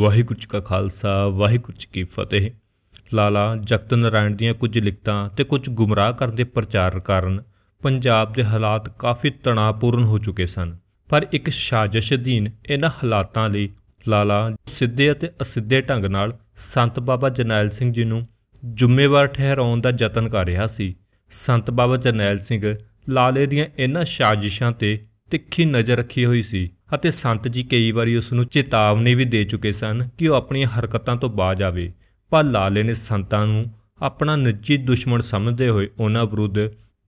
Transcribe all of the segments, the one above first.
ਵਾਹਿਗੁਰੂ ਜੀ ਕਾ ਖਾਲਸਾ ਵਾਹਿਗੁਰੂ ਜੀ ਕੀ ਫਤਿਹ ਲਾਲਾ ਜਗਤ ਨਾਰਾਇਣ ਦੀਆਂ ਕੁਝ ਲਿਖਤਾਂ ਤੇ ਕੁਝ ਗੁੰਮਰਾਹ ਕਰਨ ਦੇ ਪ੍ਰਚਾਰ ਕਾਰਨ ਪੰਜਾਬ ਦੇ ਹਾਲਾਤ ਕਾਫੀ ਤਣਾਅਪੂਰਨ ਹੋ ਚੁੱਕੇ ਸਨ ਪਰ ਇੱਕ ਸਾਜ਼ਿਸ਼ ਅਧੀਨ ਇਹਨਾਂ ਹਾਲਾਤਾਂ ਲਈ ਲਾਲਾ ਸਿੱਧੇ ਅਤੇ ਅਸਿੱਧੇ ਢੰਗ ਨਾਲ ਸੰਤ ਬਾਬਾ ਜਰਨੈਲ ਸਿੰਘ ਜੀ ਨੂੰ ਜ਼ਿੰਮੇਵਾਰ ਠਹਿਰਾਉਣ ਦਾ ਯਤਨ ਕਰ ਰਿਹਾ ਸੀ ਸੰਤ ਬਾਬਾ ਜਰਨੈਲ ਸਿੰਘ ਲਾਲੇ ਦੀਆਂ ਇਹਨਾਂ ਸਾਜ਼ਿਸ਼ਾਂ ਤੇ ਤਿੱਖੀ ਨਜ਼ਰ ਰੱਖੀ ਹੋਈ ਸੀ ਅਤੇ ਸੰਤ ਜੀ ਕਈ ਵਾਰੀ ਉਸ ਨੂੰ ਚੇਤਾਵਨੀ ਵੀ ਦੇ ਚੁੱਕੇ ਸਨ ਕਿ ਉਹ ਆਪਣੀਆਂ ਹਰਕਤਾਂ ਤੋਂ ਬਾਜ ਆਵੇ ਪਰ ਲਾਲੇ ਨੇ ਸੰਤਾਂ ਨੂੰ ਆਪਣਾ ਨਿੱਜੀ ਦੁਸ਼ਮਣ ਸਮਝਦੇ ਹੋਏ ਉਹਨਾਂ ਵਿਰੁੱਧ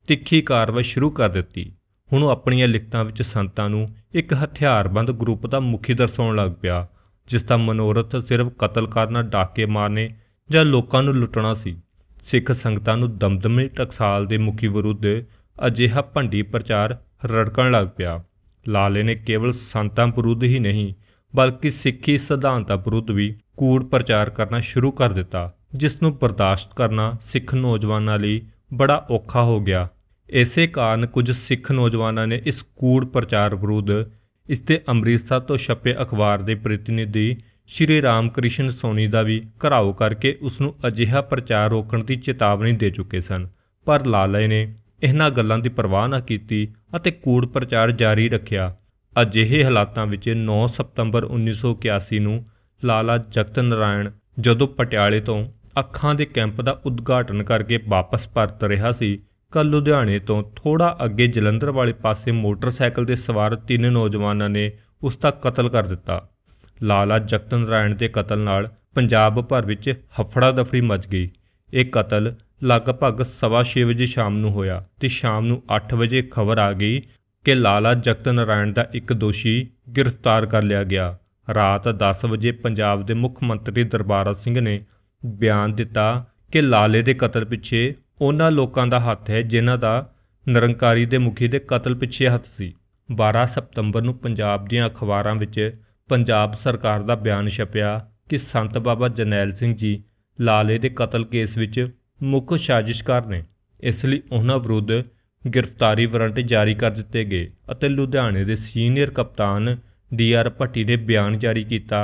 ਤਿੱਖੀ ਕਾਰਵਾਈ ਸ਼ੁਰੂ ਕਰ ਦਿੱਤੀ ਹੁਣ ਉਹ ਆਪਣੀਆਂ ਲਿਖਤਾਂ ਵਿੱਚ ਸੰਤਾਂ ਨੂੰ ਇੱਕ ਹਥਿਆਰਬੰਦ ਗਰੁੱਪ ਦਾ ਮੁਖੀ ਦਰਸਾਉਣ ਲੱਗ ਪਿਆ ਜਿਸ ਦਾ ਮਨੋਰਥ ਸਿਰਫ ਕਤਲ ਕਰਨਾ ਡਾਕੇ ਮਾਰਨੇ ਜਾਂ ਲੋਕਾਂ ਨੂੰ ਲੁੱਟਣਾ ਸੀ ਸਿੱਖ ਸੰਗਤਾਂ ਨੂੰ ਦਮਦਮੇ ਟਕਸਾਲ ਦੇ ਮੁਖੀ ਵਿਰੁੱਧ ਅਜਿਹਾ ਭੰਡੀ ਪ੍ਰਚਾਰ ਰੜਕਣ ਲੱਗ ਪਿਆ ਲਾਲੇ ਨੇ ਕੇਵਲ ਸੰਤਾਂ ਵਿਰੁੱਧ ਹੀ ਨਹੀਂ ਬਲਕਿ ਸਿੱਖੀ ਸਿਧਾਂਤਾਂ ਵਿਰੁੱਧ ਵੀ ਕੂੜ ਪ੍ਰਚਾਰ ਕਰਨਾ ਸ਼ੁਰੂ ਕਰ ਦਿੱਤਾ ਜਿਸ ਨੂੰ ਬਰਦਾਸ਼ਤ ਕਰਨਾ ਸਿੱਖ ਨੌਜਵਾਨਾਂ ਲਈ ਬੜਾ ਔਖਾ ਹੋ ਗਿਆ ਇਸੇ ਕਾਰਨ ਕੁਝ ਸਿੱਖ ਨੌਜਵਾਨਾਂ ਨੇ ਇਸ ਕੂੜ ਪ੍ਰਚਾਰ ਵਿਰੁੱਧ ਇਸ ਤੇ ਅੰਮ੍ਰਿਤਸਰ ਤੋਂ ਛਪੇ ਅਖਬਾਰ ਦੇ ਪ੍ਰਤੀਨਿਧੀ ਸ਼੍ਰੀ ਰਾਮਕ੍ਰਿਸ਼ਨ ਸੋਨੀ ਦਾ ਵੀ ਘਰਾਓ ਕਰਕੇ ਉਸ ਨੂੰ ਅਜਿਹਾ ਪ੍ਰਚਾਰ ਰੋਕਣ ਦੀ ਚੇਤਾਵਨੀ ਦੇ ਚੁੱਕੇ ਸਨ ਪਰ ਲਾਲੇ ਨੇ ਇਹਨਾਂ ਗੱਲਾਂ ਦੀ ਪਰਵਾਹ ਨਾ ਕੀਤੀ ਅਤੇ ਕੂੜ ਪ੍ਰਚਾਰ ਜਾਰੀ ਰੱਖਿਆ ਅਜਿਹੇ ਹਾਲਾਤਾਂ ਵਿੱਚ 9 ਸਤੰਬਰ 1981 ਨੂੰ ਲਾਲਾ ਜਗਤ ਨਾਰਾਇਣ ਜਦੋਂ ਪਟਿਆਲੇ ਤੋਂ ਅੱਖਾਂ ਦੇ ਕੈਂਪ ਦਾ ਉਦਘਾਟਨ ਕਰਕੇ ਵਾਪਸ ਪਰਤ ਰਿਹਾ ਸੀ ਕੱਲ ਲੁਧਿਆਣੇ ਤੋਂ ਥੋੜਾ ਅੱਗੇ ਜਲੰਧਰ ਵਾਲੇ ਪਾਸੇ ਮੋਟਰਸਾਈਕਲ ਤੇ ਸਵਾਰ ਤਿੰਨ ਨੌਜਵਾਨਾਂ ਨੇ ਉਸ ਦਾ ਕਤਲ ਕਰ ਦਿੱਤਾ ਲਾਲਾ ਜਗਤ ਨਾਰਾਇਣ ਦੇ ਕਤਲ ਨਾਲ ਪੰਜਾਬ ਭਰ ਵਿੱਚ ਹਫੜਾ ਦਫੜੀ ਮਚ ਗਈ ਇਹ ਕਤਲ ਲਗਭਗ 6:30 ਵਜੇ ਸ਼ਾਮ ਨੂੰ ਹੋਇਆ ਤੇ ਸ਼ਾਮ ਨੂੰ 8 ਵਜੇ ਖਬਰ ਆ ਗਈ ਕਿ ਲਾਲਾ ਜਗਤ ਨਾਰਾਇਣ ਦਾ ਇੱਕ ਦੋਸ਼ੀ ਗ੍ਰਿਫਤਾਰ ਕਰ ਲਿਆ ਗਿਆ ਰਾਤ 10 ਵਜੇ ਪੰਜਾਬ ਦੇ ਮੁੱਖ ਮੰਤਰੀ ਦਰਬਾਰਾ ਸਿੰਘ ਨੇ ਬਿਆਨ ਦਿੱਤਾ ਕਿ ਲਾਲੇ ਦੇ ਕਤਲ ਪਿੱਛੇ ਉਹਨਾਂ ਲੋਕਾਂ ਦਾ ਹੱਥ ਹੈ ਜਿਨ੍ਹਾਂ ਦਾ ਨਿਰੰਕਾਰੀ ਦੇ ਮੁਖੀ ਦੇ ਕਤਲ ਪਿੱਛੇ ਹੱਥ ਸੀ 12 ਸਤੰਬਰ ਨੂੰ ਪੰਜਾਬ ਦੀਆਂ ਅਖਬਾਰਾਂ ਵਿੱਚ ਪੰਜਾਬ ਸਰਕਾਰ ਦਾ ਬਿਆਨ ਛਪਿਆ ਕਿ ਸੰਤ ਬਾਬਾ ਜਨੈਲ ਸਿੰਘ ਜੀ ਲਾਲੇ ਦੇ ਕਤਲ ਕੇਸ ਵਿੱਚ ਮੁੱਖ ਸਾਜ਼ਿਸ਼ਕਾਰ ਨੇ ਇਸ ਲਈ ਉਹਨਾਂ ਵਿਰੁੱਧ ਗ੍ਰਿਫਤਾਰੀ ਵਾਰੰਟ ਜਾਰੀ ਕਰ ਦਿੱਤੇ ਗਏ ਅਤੇ ਲੁਧਿਆਣੇ ਦੇ ਸੀਨੀਅਰ ਕਪਤਾਨ ਡੀ ਆਰ ਭੱਟੀ ਨੇ ਬਿਆਨ ਜਾਰੀ ਕੀਤਾ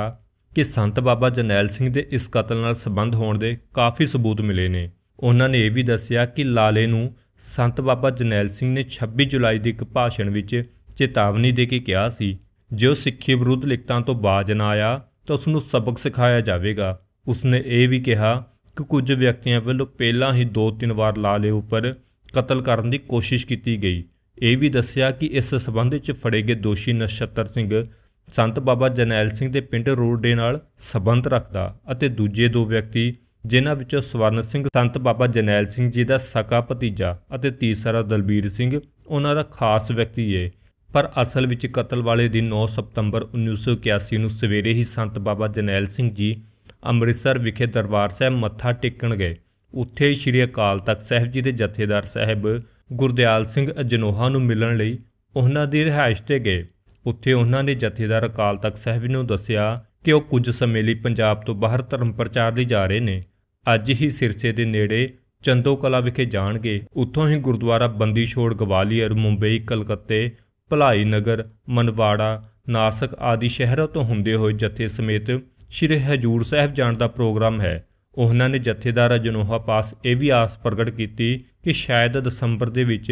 ਕਿ ਸੰਤ ਬਾਬਾ ਜਰਨੈਲ ਸਿੰਘ ਦੇ ਇਸ ਕਤਲ ਨਾਲ ਸੰਬੰਧ ਹੋਣ ਦੇ ਕਾਫੀ ਸਬੂਤ ਮਿਲੇ ਨੇ ਉਹਨਾਂ ਨੇ ਇਹ ਵੀ ਦੱਸਿਆ ਕਿ ਲਾਲੇ ਨੂੰ ਸੰਤ ਬਾਬਾ ਜਰਨੈਲ ਸਿੰਘ ਨੇ 26 ਜੁਲਾਈ ਦੇ ਇੱਕ ਭਾਸ਼ਣ ਵਿੱਚ ਚੇਤਾਵਨੀ ਦੇ ਕੇ ਕਿਹਾ ਸੀ ਜੋ ਸਿੱਖੀ ਵਿਰੁੱਧ ਲਿਖਤਾਂ ਤੋਂ ਬਾਜ ਨਾ ਆਇਆ ਤਾਂ ਉਸ ਨੂੰ ਸਬਕ ਸਿਖਾਇਆ ਜਾਵੇਗਾ ਉਸਨੇ ਇਹ ਵੀ ਕਿਹਾ ਕਿ ਕੁਝ ਵਿਅਕਤੀਆਂ ਵੱਲੋਂ ਪਹਿਲਾਂ ਹੀ 2-3 ਵਾਰ ਲਾਲੇ ਉੱਪਰ ਕਤਲ ਕਰਨ ਦੀ ਕੋਸ਼ਿਸ਼ ਕੀਤੀ ਗਈ ਇਹ ਵੀ ਦੱਸਿਆ ਕਿ ਇਸ ਸਬੰਧ ਵਿੱਚ ਫੜੇ ਗਏ ਦੋਸ਼ੀ ਨਛੱਤਰ ਸਿੰਘ ਸੰਤ ਬਾਬਾ ਜਰਨੈਲ ਸਿੰਘ ਦੇ ਪਿੰਡ ਰੋਡੇ ਨਾਲ ਸਬੰਧ ਰੱਖਦਾ ਅਤੇ ਦੂਜੇ ਦੋ ਵਿਅਕਤੀ ਜਿਨ੍ਹਾਂ ਵਿੱਚੋਂ ਸਵਰਨ ਸਿੰਘ ਸੰਤ ਬਾਬਾ ਜਰਨੈਲ ਸਿੰਘ ਜੀ ਦਾ ਸਕਾ ਭਤੀਜਾ ਅਤੇ ਤੀਸਰਾ ਦਲਬੀਰ ਸਿੰਘ ਉਹਨਾਂ ਦਾ ਖਾਸ ਵਿਅਕਤੀ ਏ ਪਰ ਅਸਲ ਵਿੱਚ ਕਤਲ ਵਾਲੇ ਦਿਨ 9 ਸਤੰਬਰ 1981 ਨੂੰ ਸਵੇਰੇ ਹੀ ਸੰਤ ਬਾਬਾ ਜਰਨੈਲ ਸਿੰਘ ਜੀ ਅੰਮ੍ਰਿਤਸਰ ਵਿਖੇ ਦਰਬਾਰ ਸਾਹਿਬ ਮੱਥਾ ਟੇਕਣ ਗਏ ਉੱਥੇ ਸ਼੍ਰੀ ਅਕਾਲ ਤਖਤ ਸਾਹਿਬ ਜੀ ਦੇ ਜਥੇਦਾਰ ਸਾਹਿਬ ਗੁਰਦਿਆਲ ਸਿੰਘ ਅਜਨੋਹਾ ਨੂੰ ਮਿਲਣ ਲਈ ਉਹਨਾਂ ਦੀ ਰਿਹਾਇਸ਼ ਤੇ ਗਏ ਉੱਥੇ ਉਹਨਾਂ ਨੇ ਜਥੇਦਾਰ ਅਕਾਲ ਤਖਤ ਸਾਹਿਬ ਨੂੰ ਦੱਸਿਆ ਕਿ ਉਹ ਕੁਝ ਸਮੇਂ ਲਈ ਪੰਜਾਬ ਤੋਂ ਬਾਹਰ ਧਰਮ ਪ੍ਰਚਾਰ ਲਈ ਜਾ ਰਹੇ ਨੇ ਅੱਜ ਹੀ ਸਿਰਸੇ ਦੇ ਨੇੜੇ ਚੰਦੋ ਕਲਾ ਵਿਖੇ ਜਾਣਗੇ ਉੱਥੋਂ ਹੀ ਗੁਰਦੁਆਰਾ ਬੰਦੀ ਛੋੜ ਗਵਾਲੀਅਰ ਮੁੰਬਈ ਕਲਕੱਤੇ ਭਲਾਈ ਨਗਰ ਮਨਵਾੜਾ ਨਾਸਕ ਆਦਿ ਸ਼ਹਿਰਾਂ ਤੋਂ ਹੁੰਦੇ ਹੋਏ ਜਥੇ ਸਮੇਤ ਸ਼੍ਰੀ ਹਜੂਰ ਸਾਹਿਬ ਜਾਣ ਦਾ ਪ੍ਰੋਗਰਾਮ ਹੈ ਉਹਨਾਂ ਨੇ ਜਥੇਦਾਰ ਅਜਨੋਹਾ ਪਾਸ ਇਹ ਵੀ ਆਸ ਪ੍ਰਗਟ ਕੀਤੀ ਕਿ ਸ਼ਾਇਦ ਦਸੰਬਰ ਦੇ ਵਿੱਚ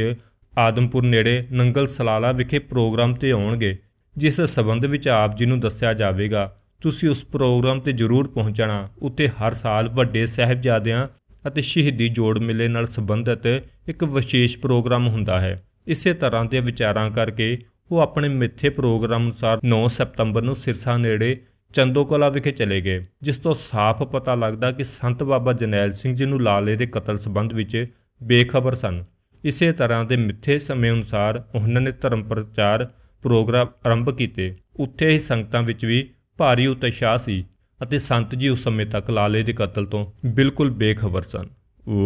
ਆਦਮਪੁਰ ਨੇੜੇ ਨੰਗਲ ਸਲਾਲਾ ਵਿਖੇ ਪ੍ਰੋਗਰਾਮ ਤੇ ਆਉਣਗੇ ਜਿਸ ਸਬੰਧ ਵਿੱਚ ਆਪ ਜੀ ਨੂੰ ਦੱਸਿਆ ਜਾਵੇਗਾ ਤੁਸੀਂ ਉਸ ਪ੍ਰੋਗਰਾਮ ਤੇ ਜ਼ਰੂਰ ਪਹੁੰਚਣਾ ਉੱਤੇ ਹਰ ਸਾਲ ਵੱਡੇ ਸਹਿਬਜ਼ਾਦਿਆਂ ਅਤੇ ਸ਼ਹੀਦੀ ਜੋੜ ਮਿਲੇ ਨਾਲ ਸੰਬੰਧਿਤ ਇੱਕ ਵਿਸ਼ੇਸ਼ ਪ੍ਰੋਗਰਾਮ ਹੁੰਦਾ ਹੈ ਇਸੇ ਤਰ੍ਹਾਂ ਦੇ ਵਿਚਾਰਾਂ ਕਰਕੇ ਉਹ ਆਪਣੇ ਮਿੱਥੇ ਪ੍ਰੋਗਰਾਮ ਅਨੁਸਾਰ 9 ਸਤੰਬਰ ਨੂੰ ਸਿਰਸਾ ਨੇੜੇ ਚੰਦੋਕਲਾ ਵਿਖੇ ਚਲੇ ਗਏ ਜਿਸ ਤੋਂ ਸਾਫ਼ ਪਤਾ ਲੱਗਦਾ ਕਿ ਸੰਤ ਬਾਬਾ ਜਨੈਲ ਸਿੰਘ ਜੀ ਨੂੰ ਲਾਲੇ ਦੇ ਕਤਲ ਸੰਬੰਧ ਵਿੱਚ ਬੇਖਬਰ ਸਨ ਇਸੇ ਤਰ੍ਹਾਂ ਦੇ ਮਿੱਥੇ ਸਮੇਂ ਅਨੁਸਾਰ ਉਹਨਾਂ ਨੇ ਧਰਮ ਪ੍ਰਚਾਰ ਪ੍ਰੋਗਰਾਮ ਆਰੰਭ ਕੀਤੇ ਉੱਥੇ ਹੀ ਸੰਗਤਾਂ ਵਿੱਚ ਵੀ ਭਾਰੀ ਉਤਸ਼ਾਹ ਸੀ ਅਤੇ ਸੰਤ ਜੀ ਉਸ ਸਮੇਂ ਤੱਕ ਲਾਲੇ ਦੇ ਕਤਲ ਤੋਂ ਬਿਲਕੁਲ ਬੇਖਬਰ ਸਨ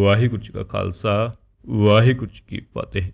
ਵਾਹਿਗੁਰੂ ਜੀ ਕਾ ਖਾਲਸਾ ਵਾਹਿਗੁਰੂ ਜੀ ਕੀ ਫਤਿਹ